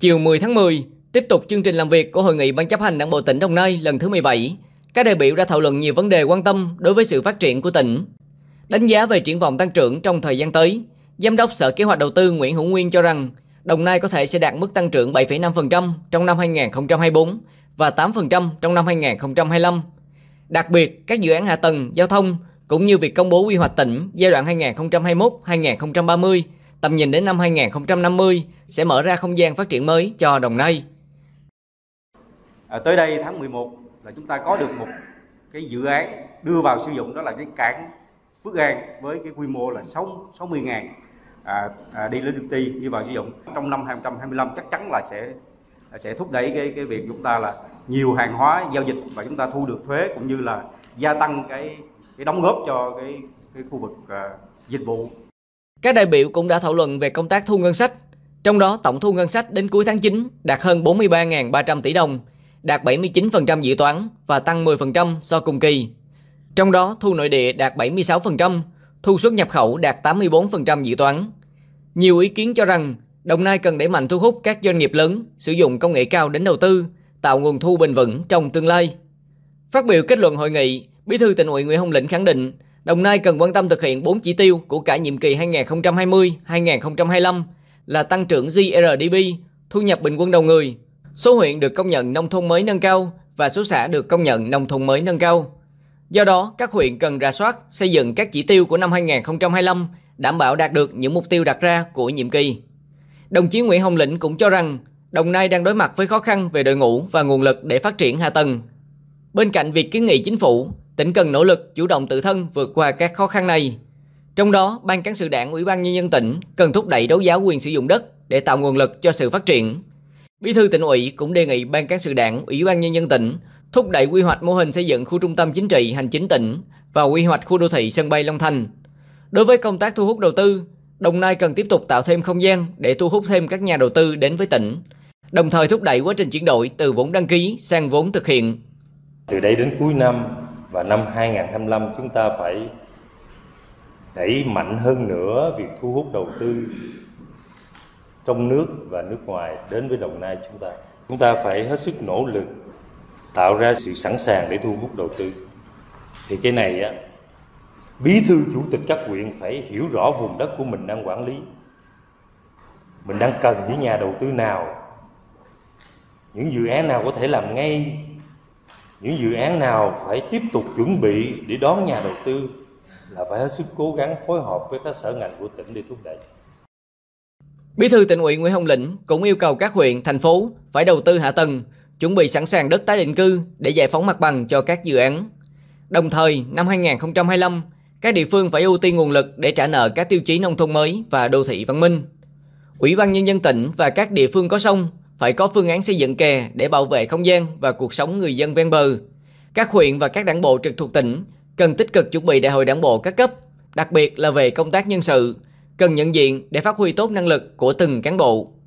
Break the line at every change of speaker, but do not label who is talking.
Chiều 10 tháng 10, tiếp tục chương trình làm việc của Hội nghị Ban chấp hành Đảng bộ tỉnh Đồng Nai lần thứ 17, các đại biểu đã thảo luận nhiều vấn đề quan tâm đối với sự phát triển của tỉnh. Đánh giá về triển vọng tăng trưởng trong thời gian tới, Giám đốc Sở Kế hoạch Đầu tư Nguyễn Hữu Nguyên cho rằng Đồng Nai có thể sẽ đạt mức tăng trưởng 7,5% trong năm 2024 và 8% trong năm 2025. Đặc biệt, các dự án hạ tầng, giao thông cũng như việc công bố quy hoạch tỉnh giai đoạn 2021-2030 tầm nhìn đến năm 2050 sẽ mở ra không gian phát triển mới cho Đồng Nai.
À, tới đây tháng 11 là chúng ta có được một cái dự án đưa vào sử dụng đó là cái cảng Phước An với cái quy mô là 6, 60 ngàn à, à, đi lên ti đi vào sử dụng trong năm 2025 chắc chắn là sẽ sẽ thúc đẩy cái cái việc chúng ta là nhiều hàng hóa giao dịch và chúng
ta thu được thuế cũng như là gia tăng cái cái đóng góp
cho cái cái khu vực à,
dịch vụ các đại biểu cũng đã thảo luận về công tác thu ngân sách. Trong đó, tổng thu ngân sách đến cuối tháng 9 đạt hơn 43.300 tỷ đồng, đạt 79% dự toán và tăng 10% so cùng kỳ. Trong đó, thu nội địa đạt 76%, thu xuất nhập khẩu đạt 84% dự toán. Nhiều ý kiến cho rằng Đồng Nai cần đẩy mạnh thu hút các doanh nghiệp lớn sử dụng công nghệ cao đến đầu tư, tạo nguồn thu bền vững trong tương lai. Phát biểu kết luận hội nghị, Bí thư tỉnh ủy Nguyễn Hồng Lĩnh khẳng định Đồng Nai cần quan tâm thực hiện 4 chỉ tiêu của cả nhiệm kỳ 2020-2025 là tăng trưởng GRDP, thu nhập bình quân đầu người, số huyện được công nhận nông thôn mới nâng cao và số xã được công nhận nông thôn mới nâng cao. Do đó, các huyện cần ra soát, xây dựng các chỉ tiêu của năm 2025 đảm bảo đạt được những mục tiêu đặt ra của nhiệm kỳ. Đồng chí Nguyễn Hồng Lĩnh cũng cho rằng Đồng Nai đang đối mặt với khó khăn về đội ngũ và nguồn lực để phát triển hạ tầng. Bên cạnh việc kiến nghị chính phủ tỉnh cần nỗ lực chủ động tự thân vượt qua các khó khăn này. Trong đó, Ban cán sự đảng Ủy ban Nhân dân tỉnh cần thúc đẩy đấu giá quyền sử dụng đất để tạo nguồn lực cho sự phát triển. Bí thư tỉnh ủy cũng đề nghị Ban cán sự đảng Ủy ban Nhân dân tỉnh thúc đẩy quy hoạch mô hình xây dựng khu trung tâm chính trị hành chính tỉnh và quy hoạch khu đô thị sân bay Long Thành. Đối với công tác thu hút đầu tư, Đồng Nai cần tiếp tục tạo thêm không gian để thu hút thêm các nhà đầu tư đến với tỉnh, đồng thời thúc đẩy quá trình chuyển đổi từ vốn đăng ký sang vốn thực hiện. Từ đây đến cuối năm, và năm 2025 chúng ta phải đẩy
mạnh hơn nữa việc thu hút đầu tư trong nước và nước ngoài đến với Đồng Nai chúng ta. Chúng ta phải hết sức nỗ lực tạo ra sự sẵn sàng để thu hút đầu tư. Thì cái này á, bí thư chủ tịch các huyện phải hiểu rõ vùng đất của mình đang quản lý. Mình đang cần những nhà đầu tư nào, những dự án nào có thể làm ngay những dự án nào phải tiếp tục chuẩn bị để đón nhà đầu tư là phải hết sức cố gắng phối hợp với các sở ngành của tỉnh để thúc đẩy.
Bí thư tỉnh ủy Nguyễn Hồng Lĩnh cũng yêu cầu các huyện, thành phố phải đầu tư hạ tầng, chuẩn bị sẵn sàng đất tái định cư để giải phóng mặt bằng cho các dự án. Đồng thời, năm 2025, các địa phương phải ưu tiên nguồn lực để trả nợ các tiêu chí nông thôn mới và đô thị văn minh. Ủy ban nhân dân tỉnh và các địa phương có sông phải có phương án xây dựng kè để bảo vệ không gian và cuộc sống người dân ven bờ. Các huyện và các đảng bộ trực thuộc tỉnh cần tích cực chuẩn bị đại hội đảng bộ các cấp, đặc biệt là về công tác nhân sự, cần nhận diện để phát huy tốt năng lực của từng cán bộ.